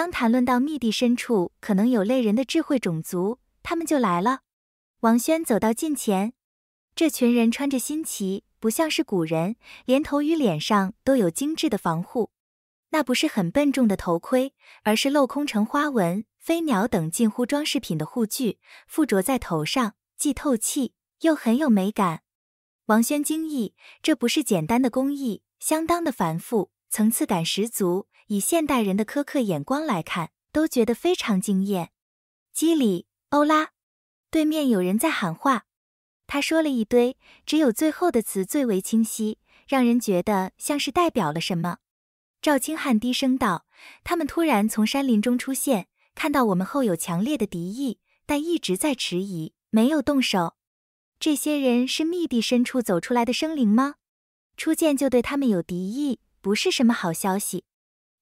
刚谈论到密地深处可能有类人的智慧种族，他们就来了。王轩走到近前，这群人穿着新奇，不像是古人，连头与脸上都有精致的防护。那不是很笨重的头盔，而是镂空成花纹、飞鸟等近乎装饰品的护具，附着在头上，既透气又很有美感。王轩惊异，这不是简单的工艺，相当的繁复，层次感十足。以现代人的苛刻眼光来看，都觉得非常惊艳。基里欧拉，对面有人在喊话，他说了一堆，只有最后的词最为清晰，让人觉得像是代表了什么。赵清汉低声道：“他们突然从山林中出现，看到我们后有强烈的敌意，但一直在迟疑，没有动手。这些人是密地深处走出来的生灵吗？初见就对他们有敌意，不是什么好消息。”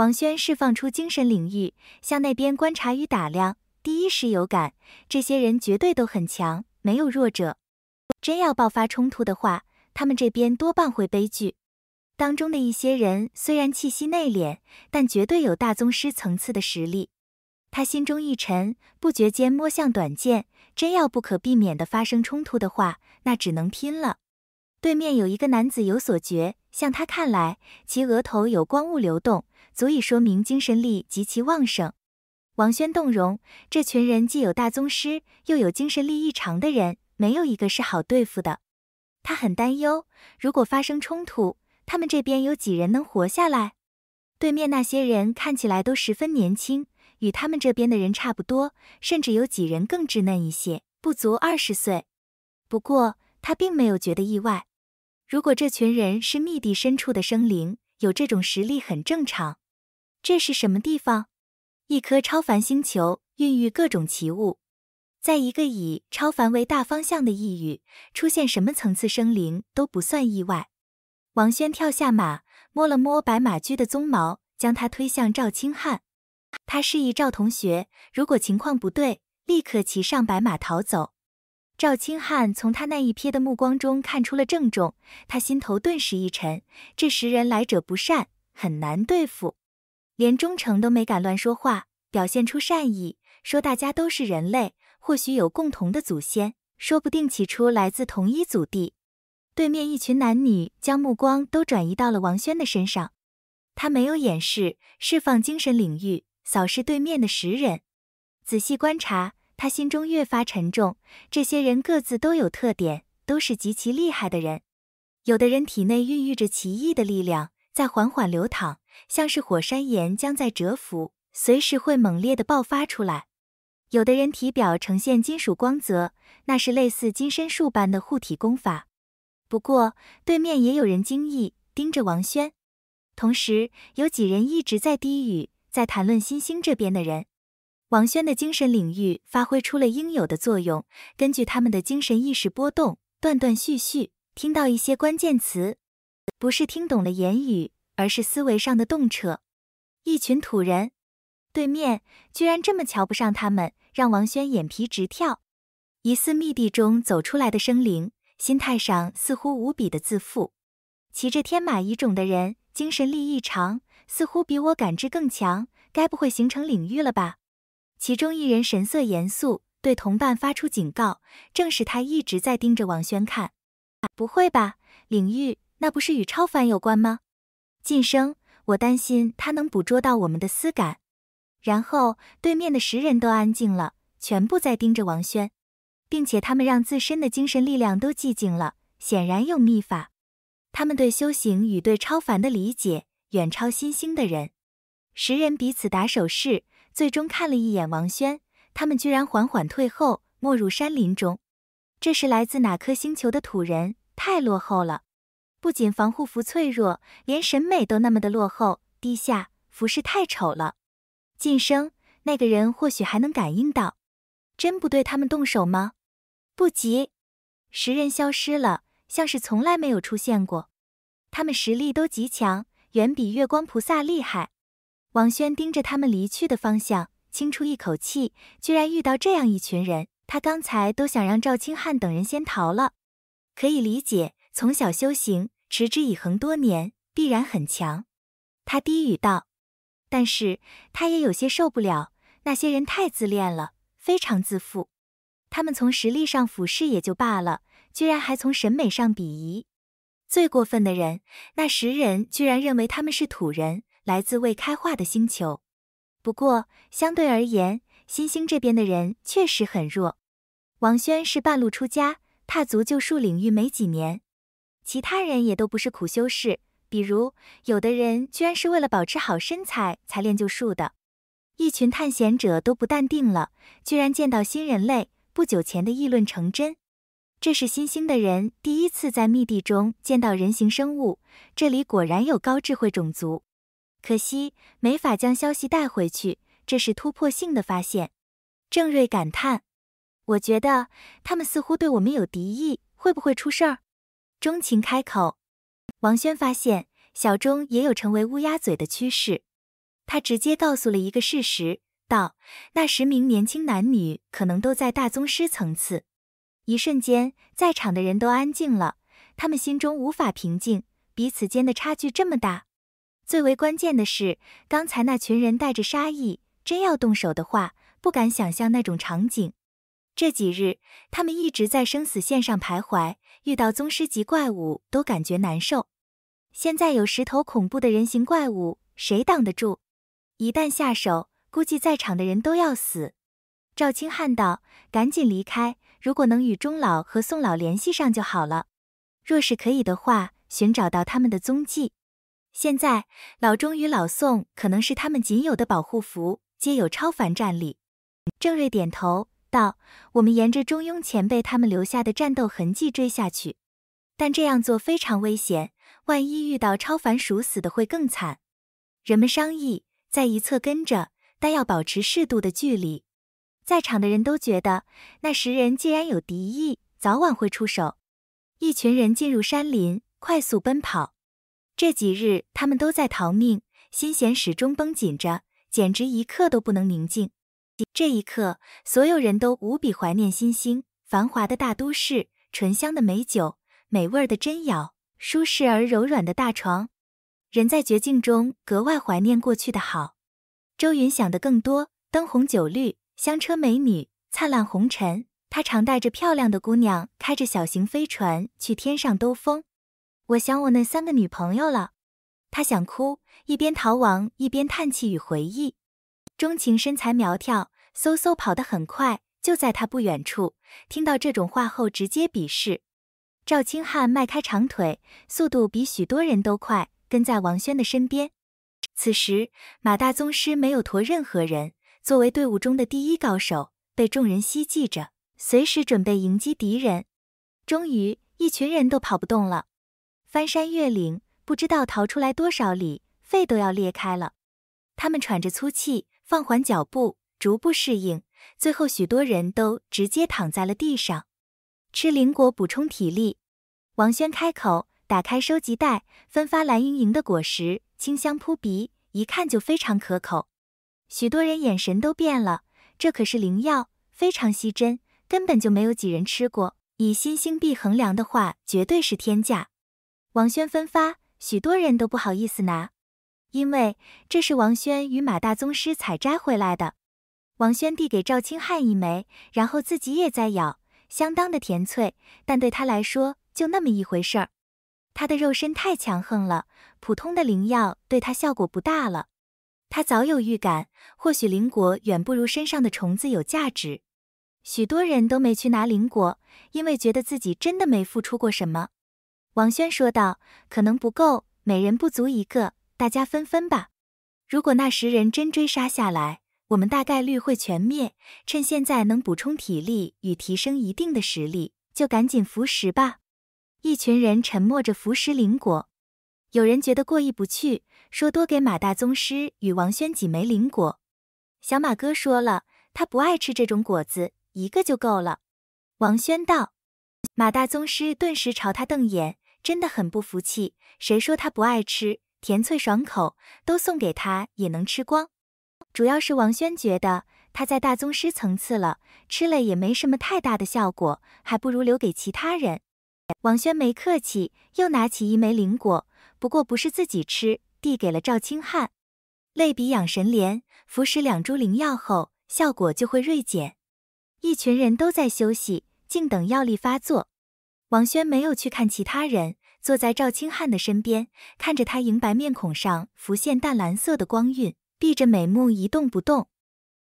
王轩释放出精神领域，向那边观察与打量。第一时有感，这些人绝对都很强，没有弱者。真要爆发冲突的话，他们这边多半会悲剧。当中的一些人虽然气息内敛，但绝对有大宗师层次的实力。他心中一沉，不觉间摸向短剑。真要不可避免的发生冲突的话，那只能拼了。对面有一个男子有所觉，向他看来，其额头有光物流动。足以说明精神力极其旺盛。王轩动容，这群人既有大宗师，又有精神力异常的人，没有一个是好对付的。他很担忧，如果发生冲突，他们这边有几人能活下来？对面那些人看起来都十分年轻，与他们这边的人差不多，甚至有几人更稚嫩一些，不足二十岁。不过他并没有觉得意外，如果这群人是密地深处的生灵，有这种实力很正常。这是什么地方？一颗超凡星球，孕育各种奇物。在一个以超凡为大方向的异域，出现什么层次生灵都不算意外。王轩跳下马，摸了摸白马驹的鬃毛，将它推向赵清汉。他示意赵同学，如果情况不对，立刻骑上白马逃走。赵清汉从他那一瞥的目光中看出了郑重，他心头顿时一沉。这十人来者不善，很难对付。连忠诚都没敢乱说话，表现出善意，说大家都是人类，或许有共同的祖先，说不定起初来自同一祖地。对面一群男女将目光都转移到了王轩的身上，他没有掩饰，释放精神领域，扫视对面的十人，仔细观察，他心中越发沉重。这些人各自都有特点，都是极其厉害的人，有的人体内孕育着奇异的力量，在缓缓流淌。像是火山岩将在蛰伏，随时会猛烈的爆发出来。有的人体表呈现金属光泽，那是类似金身术般的护体功法。不过对面也有人惊异，盯着王轩，同时有几人一直在低语，在谈论新星这边的人。王轩的精神领域发挥出了应有的作用，根据他们的精神意识波动，断断续续听到一些关键词，不是听懂了言语。而是思维上的洞彻，一群土人，对面居然这么瞧不上他们，让王轩眼皮直跳。疑似密地中走出来的生灵，心态上似乎无比的自负。骑着天马遗种的人，精神力异常，似乎比我感知更强。该不会形成领域了吧？其中一人神色严肃，对同伴发出警告。正是他一直在盯着王轩看。不会吧？领域，那不是与超凡有关吗？晋升，我担心他能捕捉到我们的思感。然后对面的十人都安静了，全部在盯着王轩，并且他们让自身的精神力量都寂静了，显然有秘法。他们对修行与对超凡的理解远超新兴的人。十人彼此打手势，最终看了一眼王轩，他们居然缓缓退后，没入山林中。这是来自哪颗星球的土人？太落后了。不仅防护服脆弱，连审美都那么的落后、低下，服饰太丑了。晋升那个人或许还能感应到，真不对他们动手吗？不急，十人消失了，像是从来没有出现过。他们实力都极强，远比月光菩萨厉害。王轩盯着他们离去的方向，轻出一口气，居然遇到这样一群人，他刚才都想让赵清汉等人先逃了，可以理解。从小修行，持之以恒多年，必然很强。他低语道：“但是他也有些受不了，那些人太自恋了，非常自负。他们从实力上俯视也就罢了，居然还从审美上鄙夷。最过分的人，那十人居然认为他们是土人，来自未开化的星球。不过相对而言，新星这边的人确实很弱。王轩是半路出家，踏足救术领域没几年。”其他人也都不是苦修士，比如有的人居然是为了保持好身材才练就术的。一群探险者都不淡定了，居然见到新人类！不久前的议论成真，这是新兴的人第一次在密地中见到人形生物，这里果然有高智慧种族。可惜没法将消息带回去，这是突破性的发现。郑瑞感叹：“我觉得他们似乎对我们有敌意，会不会出事儿？”钟情开口，王轩发现小钟也有成为乌鸦嘴的趋势，他直接告诉了一个事实，道：“那十名年轻男女可能都在大宗师层次。”一瞬间，在场的人都安静了，他们心中无法平静，彼此间的差距这么大，最为关键的是，刚才那群人带着杀意，真要动手的话，不敢想象那种场景。这几日，他们一直在生死线上徘徊，遇到宗师级怪物都感觉难受。现在有十头恐怖的人形怪物，谁挡得住？一旦下手，估计在场的人都要死。赵清汉道：“赶紧离开！如果能与钟老和宋老联系上就好了。若是可以的话，寻找到他们的踪迹。现在老钟与老宋可能是他们仅有的保护符，皆有超凡战力。”郑瑞点头。道：“我们沿着中庸前辈他们留下的战斗痕迹追下去，但这样做非常危险，万一遇到超凡鼠，死的会更惨。”人们商议，在一侧跟着，但要保持适度的距离。在场的人都觉得，那十人既然有敌意，早晚会出手。一群人进入山林，快速奔跑。这几日，他们都在逃命，心弦始终绷紧着，简直一刻都不能宁静。这一刻，所有人都无比怀念星星。繁华的大都市，醇香的美酒，美味儿的珍肴，舒适而柔软的大床。人在绝境中格外怀念过去的好。周云想的更多：灯红酒绿，香车美女，灿烂红尘。他常带着漂亮的姑娘，开着小型飞船去天上兜风。我想我那三个女朋友了。他想哭，一边逃亡，一边叹气与回忆。钟情身材苗条，嗖嗖跑得很快。就在他不远处，听到这种话后，直接鄙视。赵清汉迈开长腿，速度比许多人都快，跟在王轩的身边。此时，马大宗师没有驮任何人，作为队伍中的第一高手，被众人希冀着，随时准备迎击敌人。终于，一群人都跑不动了，翻山越岭，不知道逃出来多少里，肺都要裂开了。他们喘着粗气。放缓脚步，逐步适应，最后许多人都直接躺在了地上，吃灵果补充体力。王轩开口，打开收集袋，分发蓝莹莹的果实，清香扑鼻，一看就非常可口。许多人眼神都变了，这可是灵药，非常吸珍，根本就没有几人吃过。以新星币衡量的话，绝对是天价。王轩分发，许多人都不好意思拿。因为这是王轩与马大宗师采摘回来的，王轩递给赵清汉一枚，然后自己也在咬，相当的甜脆，但对他来说就那么一回事儿。他的肉身太强横了，普通的灵药对他效果不大了。他早有预感，或许灵果远不如身上的虫子有价值。许多人都没去拿灵果，因为觉得自己真的没付出过什么。王轩说道：“可能不够，每人不足一个。”大家分分吧。如果那十人真追杀下来，我们大概率会全灭。趁现在能补充体力与提升一定的实力，就赶紧服食吧。一群人沉默着服食灵果，有人觉得过意不去，说多给马大宗师与王轩几枚灵果。小马哥说了，他不爱吃这种果子，一个就够了。王轩道，马大宗师顿时朝他瞪眼，真的很不服气。谁说他不爱吃？甜脆爽口，都送给他也能吃光。主要是王轩觉得他在大宗师层次了，吃了也没什么太大的效果，还不如留给其他人。王轩没客气，又拿起一枚灵果，不过不是自己吃，递给了赵清汉。类比养神莲，服食两株灵药后，效果就会锐减。一群人都在休息，静等药力发作。王轩没有去看其他人。坐在赵清汉的身边，看着他银白面孔上浮现淡蓝色的光晕，闭着美目一动不动。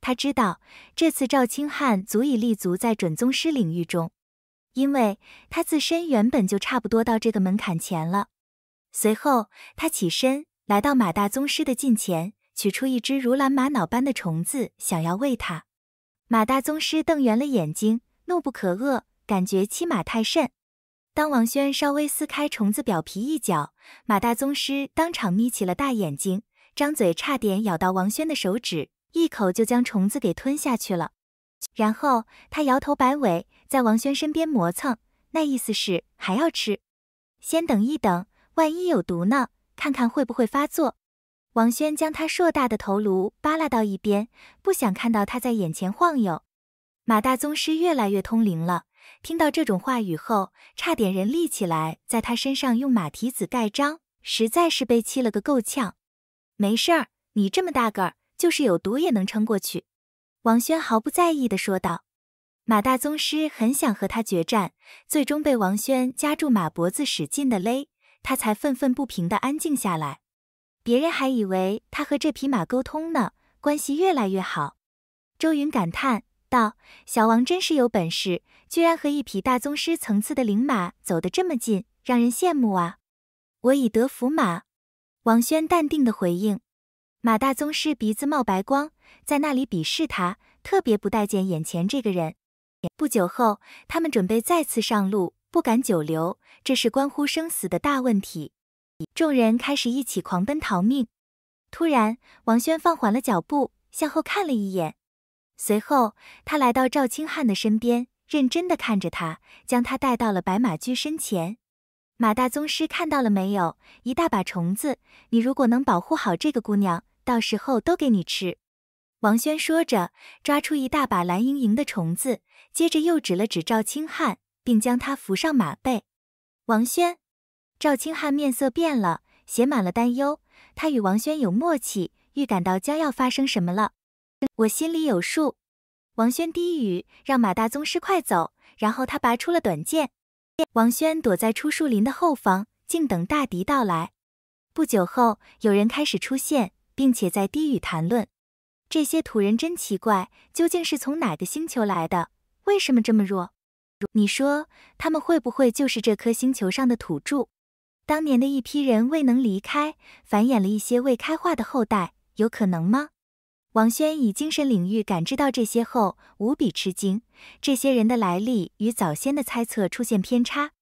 他知道这次赵清汉足以立足在准宗师领域中，因为他自身原本就差不多到这个门槛前了。随后他起身来到马大宗师的近前，取出一只如蓝玛瑙般的虫子，想要喂他。马大宗师瞪圆了眼睛，怒不可遏，感觉欺马太甚。当王轩稍微撕开虫子表皮一角，马大宗师当场眯起了大眼睛，张嘴差点咬到王轩的手指，一口就将虫子给吞下去了。然后他摇头摆尾，在王轩身边磨蹭，那意思是还要吃。先等一等，万一有毒呢？看看会不会发作。王轩将他硕大的头颅扒拉到一边，不想看到他在眼前晃悠。马大宗师越来越通灵了，听到这种话语后，差点人立起来，在他身上用马蹄子盖章，实在是被气了个够呛。没事儿，你这么大个儿，就是有毒也能撑过去。王轩毫不在意的说道。马大宗师很想和他决战，最终被王轩夹住马脖子，使劲的勒，他才愤愤不平的安静下来。别人还以为他和这匹马沟通呢，关系越来越好。周云感叹。道：“小王真是有本事，居然和一匹大宗师层次的灵马走得这么近，让人羡慕啊！”我以德服马，王轩淡定的回应。马大宗师鼻子冒白光，在那里鄙视他，特别不待见眼前这个人。不久后，他们准备再次上路，不敢久留，这是关乎生死的大问题。众人开始一起狂奔逃命。突然，王轩放缓了脚步，向后看了一眼。随后，他来到赵清汉的身边，认真的看着他，将他带到了白马驹身前。马大宗师看到了没有？一大把虫子，你如果能保护好这个姑娘，到时候都给你吃。王轩说着，抓出一大把蓝莹莹的虫子，接着又指了指赵清汉，并将他扶上马背。王轩，赵清汉面色变了，写满了担忧。他与王轩有默契，预感到将要发生什么了。我心里有数，王轩低语，让马大宗师快走。然后他拔出了短剑。王轩躲在出树林的后方，静等大敌到来。不久后，有人开始出现，并且在低语谈论。这些土人真奇怪，究竟是从哪个星球来的？为什么这么弱？你说他们会不会就是这颗星球上的土著？当年的一批人未能离开，繁衍了一些未开化的后代，有可能吗？王轩以精神领域感知到这些后，无比吃惊。这些人的来历与早先的猜测出现偏差。